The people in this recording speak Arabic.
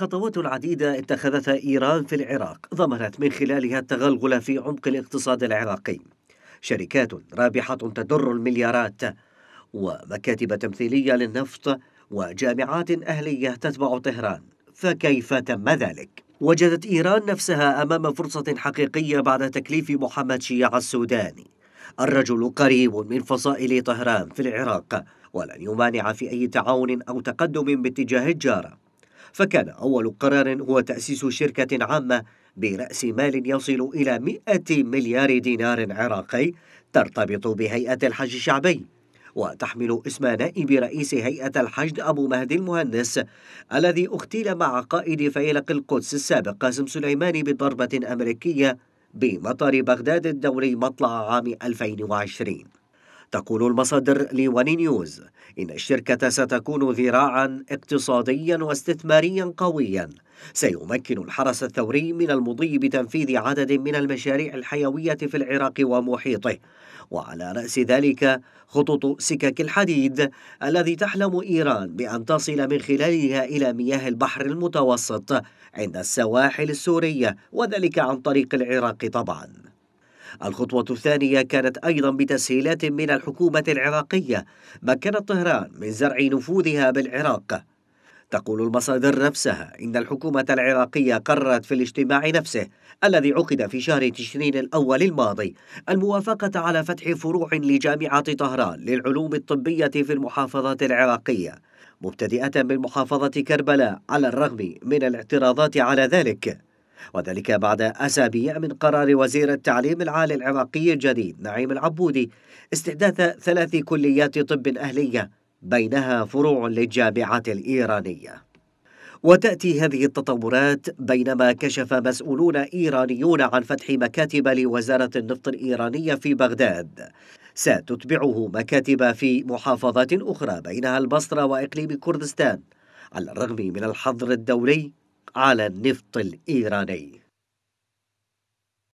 خطوات عديدة اتخذتها إيران في العراق ضمنت من خلالها التغلغل في عمق الاقتصاد العراقي شركات رابحة تدر المليارات ومكاتب تمثيلية للنفط وجامعات أهلية تتبع طهران فكيف تم ذلك؟ وجدت إيران نفسها أمام فرصة حقيقية بعد تكليف محمد شيع السوداني الرجل قريب من فصائل طهران في العراق ولن يمانع في أي تعاون أو تقدم باتجاه الجارة فكان أول قرار هو تأسيس شركة عامة برأس مال يصل إلى 100 مليار دينار عراقي ترتبط بهيئة الحج الشعبي وتحمل اسم نائب رئيس هيئة الحج أبو مهدي المهندس الذي اغتيل مع قائد فيلق القدس السابق قاسم سليماني بضربة أمريكية بمطار بغداد الدولي مطلع عام 2020 تقول المصادر لواني نيوز إن الشركة ستكون ذراعا اقتصاديا واستثماريا قويا سيمكن الحرس الثوري من المضي بتنفيذ عدد من المشاريع الحيوية في العراق ومحيطه وعلى رأس ذلك خطوط سكك الحديد الذي تحلم إيران بأن تصل من خلالها إلى مياه البحر المتوسط عند السواحل السورية وذلك عن طريق العراق طبعاً الخطوة الثانية كانت أيضا بتسهيلات من الحكومة العراقية مكنت طهران من زرع نفوذها بالعراق تقول المصادر نفسها إن الحكومة العراقية قررت في الاجتماع نفسه الذي عقد في شهر تشرين الأول الماضي الموافقة على فتح فروع لجامعة طهران للعلوم الطبية في المحافظات العراقية مبتدئة من محافظة كربلاء على الرغم من الاعتراضات على ذلك وذلك بعد أسابيع من قرار وزير التعليم العالي العراقي الجديد نعيم العبودي استحداث ثلاث كليات طب أهلية بينها فروع للجامعات الإيرانية وتأتي هذه التطورات بينما كشف مسؤولون إيرانيون عن فتح مكاتب لوزارة النفط الإيرانية في بغداد ستتبعه مكاتب في محافظات أخرى بينها البصرة وإقليم كردستان على الرغم من الحظر الدولي على النفط الإيراني